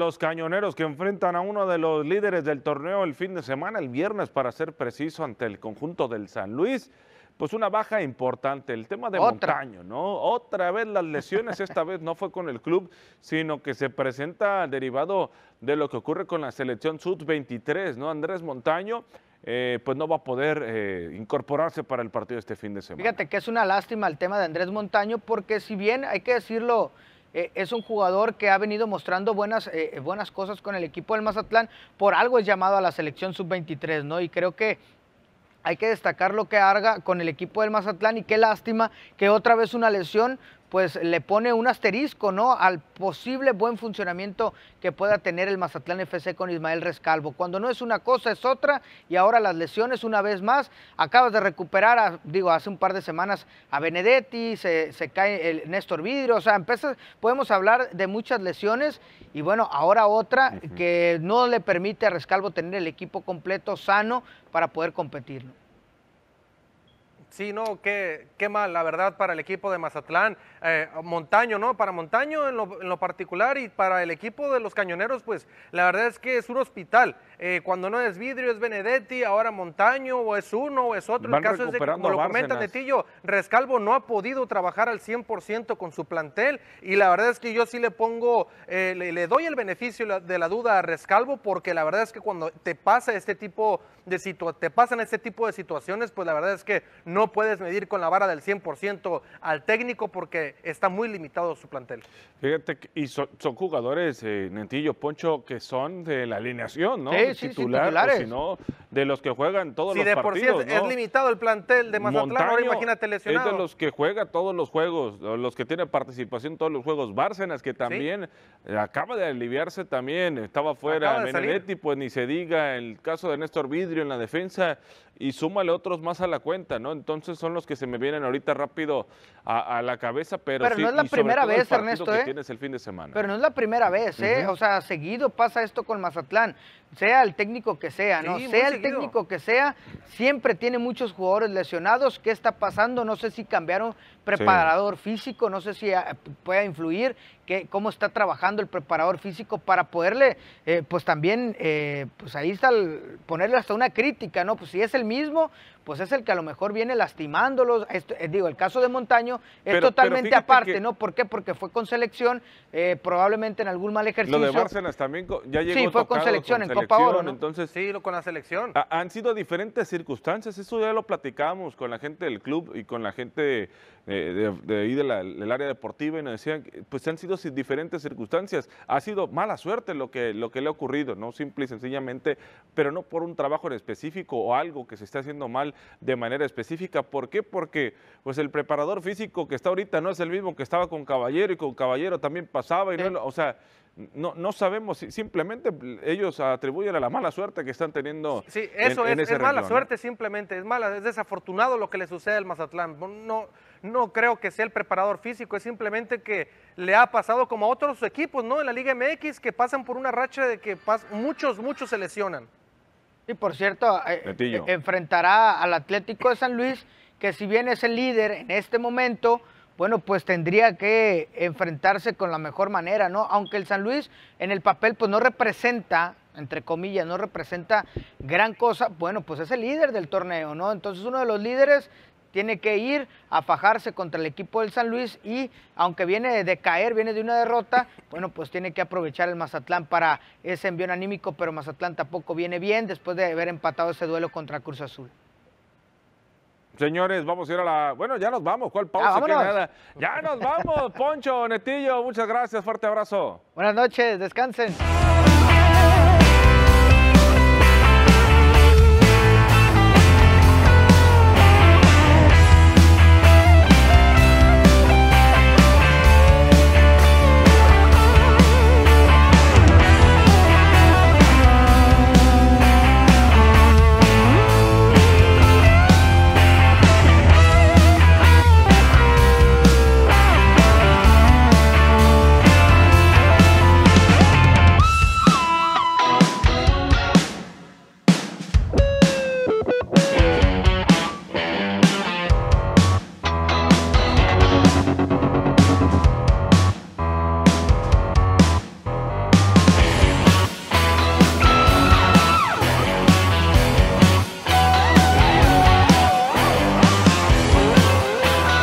Los cañoneros que enfrentan a uno de los líderes del torneo el fin de semana, el viernes para ser preciso, ante el conjunto del San Luis, pues una baja importante. El tema de Montaño, ¿no? Otra vez las lesiones, esta vez no fue con el club, sino que se presenta derivado de lo que ocurre con la selección Sud-23, ¿no? Andrés Montaño. Eh, pues no va a poder eh, incorporarse para el partido este fin de semana. Fíjate que es una lástima el tema de Andrés Montaño, porque si bien hay que decirlo, eh, es un jugador que ha venido mostrando buenas, eh, eh, buenas cosas con el equipo del Mazatlán, por algo es llamado a la selección sub-23, ¿no? Y creo que hay que destacar lo que Arga con el equipo del Mazatlán y qué lástima que otra vez una lesión pues le pone un asterisco, ¿no? Al posible buen funcionamiento que pueda tener el Mazatlán FC con Ismael Rescalvo. Cuando no es una cosa es otra y ahora las lesiones una vez más. Acabas de recuperar, digo, hace un par de semanas a Benedetti, se, cae el Néstor Vidrio, o sea, empieza, podemos hablar de muchas lesiones y bueno, ahora otra que no le permite a Rescalvo tener el equipo completo sano para poder competir. Sí, no, qué, mal, la verdad, para el equipo de Mazatlán. Eh, montaño, ¿no? Para Montaño en lo, en lo, particular y para el equipo de los cañoneros, pues la verdad es que es un hospital. Eh, cuando no es vidrio es Benedetti, ahora Montaño o es uno o es otro. Van el caso es de, como lo comenta Netillo, Rescalvo no ha podido trabajar al 100% con su plantel y la verdad es que yo sí le pongo, eh, le, doy el beneficio de la duda a Rescalvo porque la verdad es que cuando te pasa este tipo de te pasan este tipo de situaciones, pues la verdad es que no no puedes medir con la vara del 100% al técnico porque está muy limitado su plantel. Fíjate, y son, jugadores, eh, Poncho, que son de la alineación, ¿no? Sí, titular, titulares. Sino de los que juegan todos los si de Por sí es, limitado el plantel de Mazatlán, ahora imagínate lesionado. Es de los que juega todos los juegos, los que tiene participación en todos los juegos. Bárcenas, que también eh, acaba de aliviarse también, estaba fuera. Benedetti, pues ni se diga. El caso de Néstor Vidrio en la defensa, y súmale otros más a la cuenta, ¿no? Entonces son los que se me vienen ahorita rápido a, la cabeza, pero, pero no es la primera vez, Ernesto, que ¿eh? tienes el fin de semana. Pero no es la primera vez, ¿eh? O sea, seguido pasa esto con Mazatlán sea el técnico que sea, ¿no? sea el técnico que sea, siempre tiene muchos jugadores lesionados. ¿Qué está pasando? No sé si cambiaron preparador físico, no sé si ah, pueda influir, que, cómo está trabajando el preparador físico para poderle, eh, pues también, eh, pues ahí está, ponerle hasta una crítica, ¿no? Pues si es el mismo, pues es el que a lo mejor viene lastimándolos. Eh, digo, el caso de Montaño es totalmente aparte, ¿no? ¿Por qué? Porque fue con selección, probablemente en algún mal ejercicio. Lo de Bárcenas también ya llegó Sí, fue con selección entonces con la selección. han sido diferentes circunstancias, eso ya lo platicamos con la gente del club y con la gente eh, de, ahí del área deportiva y nos decían, pues han sido diferentes circunstancias, ha sido mala suerte lo que, lo que le ha ocurrido, no simple y sencillamente, pero no por un trabajo en específico o algo que se está haciendo mal de manera específica. ¿Por qué? Porque pues el preparador físico que está ahorita no es el mismo que estaba con Caballero y con Caballero también pasaba y no, o sea, no, no sabemos, simplemente ellos atribuyen a la mala suerte que están teniendo. Sí, eso es, mala suerte simplemente, es mala, es desafortunado lo que le sucede al Mazatlán. No, creo que sea el preparador físico, es simplemente que le ha pasado como a otros equipos, ¿no? En la Liga MX que pasan por una racha de que muchos, muchos se lesionan. Y por cierto, eh, eh, enfrentará al Atlético de San Luis, que si bien es el líder en este momento, bueno, pues tendría que enfrentarse con la mejor manera, ¿no? Aunque el San Luis en el papel pues no representa, entre comillas, no representa gran cosa, bueno, pues es el líder del torneo, ¿no? Entonces uno de los líderes tiene que ir a fajarse contra el equipo del San Luis y aunque viene de caer, viene de una derrota, bueno, pues tiene que aprovechar el Mazatlán para ese envío anímico, pero Mazatlán tampoco viene bien después de haber empatado ese duelo contra Cruz Azul. Señores, vamos a ir a la. Bueno, ya nos vamos. ¿Cuál pausa? Ah, ya nos vamos, Poncho, Netillo. Muchas gracias. Fuerte abrazo. Buenas noches. Descansen.